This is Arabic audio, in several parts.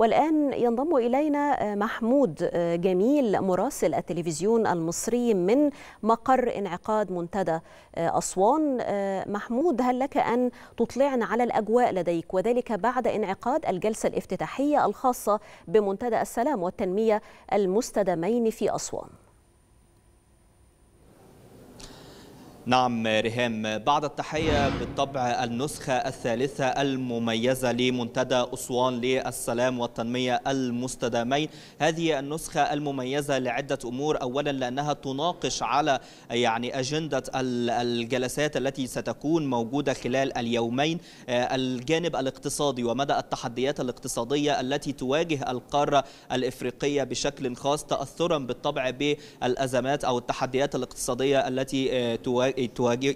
والآن ينضم إلينا آه، محمود آه، جميل مراسل التلفزيون المصري من مقر انعقاد منتدى آه، أسوان محمود هل لك أن تطلعنا على الأجواء لديك وذلك بعد انعقاد الجلسة الافتتاحية الخاصة بمنتدى السلام والتنمية المستدامين في أسوان نعم ريهام بعد التحية بالطبع النسخة الثالثة المميزة لمنتدى أسوان للسلام والتنمية المستدامين هذه النسخة المميزة لعدة أمور أولا لأنها تناقش على يعني أجندة الجلسات التي ستكون موجودة خلال اليومين آه، الجانب الاقتصادي ومدى التحديات الاقتصادية التي تواجه القارة الإفريقية بشكل خاص تأثرا بالطبع بالأزمات أو التحديات الاقتصادية التي آه، تواجه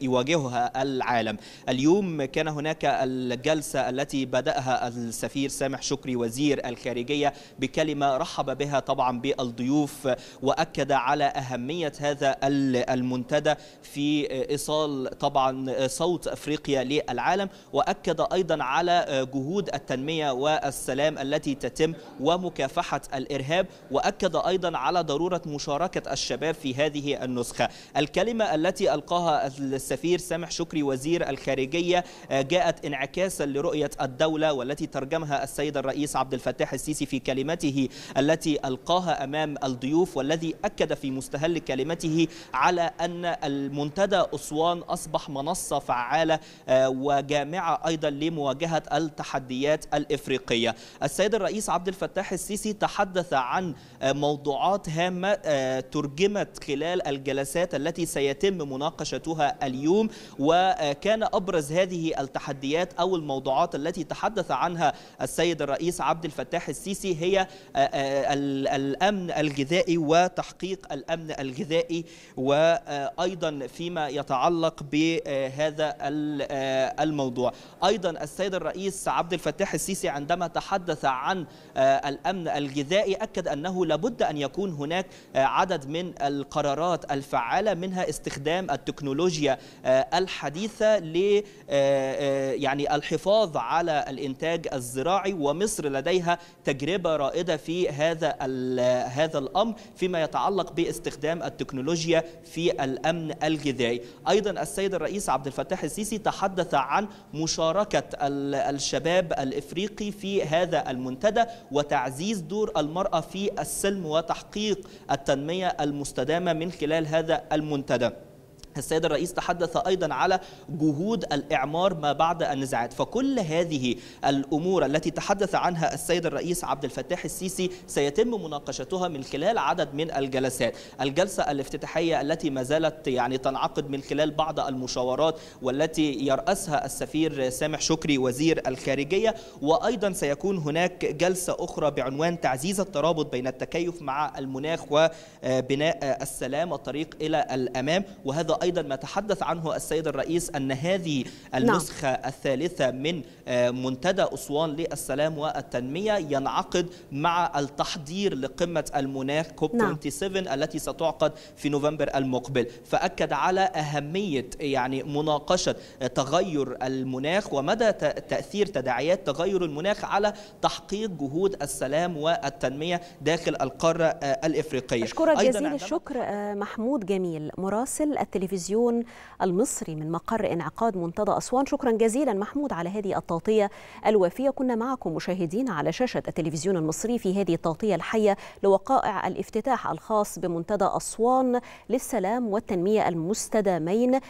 يواجهها العالم اليوم كان هناك الجلسة التي بدأها السفير سامح شكري وزير الخارجية بكلمة رحب بها طبعا بالضيوف وأكد على أهمية هذا المنتدى في إيصال طبعا صوت أفريقيا للعالم وأكد أيضا على جهود التنمية والسلام التي تتم ومكافحة الإرهاب وأكد أيضا على ضرورة مشاركة الشباب في هذه النسخة الكلمة التي ألقاها أطلقها السفير سامح شكري وزير الخارجية آه، جاءت انعكاسا لرؤية الدولة والتي ترجمها السيد الرئيس عبد الفتاح السيسي في كلمته التي ألقاها أمام الضيوف والذي أكد في مستهل كلمته على أن المنتدى أسوان أصبح منصة فعالة آه، وجامعة أيضا لمواجهة التحديات الإفريقية السيد الرئيس عبد الفتاح السيسي تحدث عن آه، موضوعات هامة ترجمت خلال الجلسات التي سيتم مناقشة مناقشتها اليوم وكان أبرز هذه التحديات أو الموضوعات التي تحدث عنها السيد الرئيس عبد الفتاح السيسي هي آه، آه، الأمن الغذائي وتحقيق الأمن الغذائي وأيضا آه، فيما يتعلق بهذا الموضوع أيضا السيد الرئيس عبد الفتاح السيسي عندما تحدث عن الأمن الغذائي أكد أنه لابد أن يكون هناك عدد من القرارات الفعالة منها استخدام التكنولوجيا التكنولوجيا آه، الحديثة ل آه، آه، يعني الحفاظ على الإنتاج الزراعي ومصر لديها تجربة رائدة في هذا هذا الأمر فيما يتعلق باستخدام التكنولوجيا في الأمن الغذائي أيضا السيد الرئيس عبد الفتاح السيسي تحدث عن مشاركة الشباب الإفريقي في هذا المنتدى وتعزيز دور المرأة في السلم وتحقيق التنمية المستدامة من خلال هذا المنتدى السيد الرئيس تحدث ايضا على جهود الاعمار ما بعد النزاعات فكل هذه الامور التي تحدث عنها السيد الرئيس عبد الفتاح السيسي سيتم مناقشتها من خلال عدد من الجلسات الجلسه الافتتاحيه التي ما زالت يعني تنعقد من خلال بعض المشاورات والتي يراسها السفير سامح شكري وزير الخارجيه وايضا سيكون هناك جلسه اخرى بعنوان تعزيز الترابط بين التكيف مع المناخ وبناء السلام الطريق الى الامام وهذا أيضا ما تحدث عنه السيد الرئيس أن هذه نعم. النسخة نعم. الثالثة من آه، منتدى أسوان للسلام والتنمية ينعقد مع التحضير لقمة المناخ كوب نعم. 27 التي ستعقد في نوفمبر المقبل فأكد على أهمية يعني مناقشة آه، تغير المناخ ومدى تأثير تداعيات تغير المناخ على تحقيق جهود السلام والتنمية داخل القارة آه، الإفريقية أشكرك جزيل الشكر محمود جميل مراسل التلفزيون التلفزيون المصري من مقر انعقاد منتدى أسوان شكرا جزيلا محمود على هذه التغطية الوافية كنا معكم مشاهدين على شاشة التلفزيون المصري في هذه التغطية الحية لوقائع الافتتاح الخاص بمنتدى أسوان للسلام والتنمية المستدامين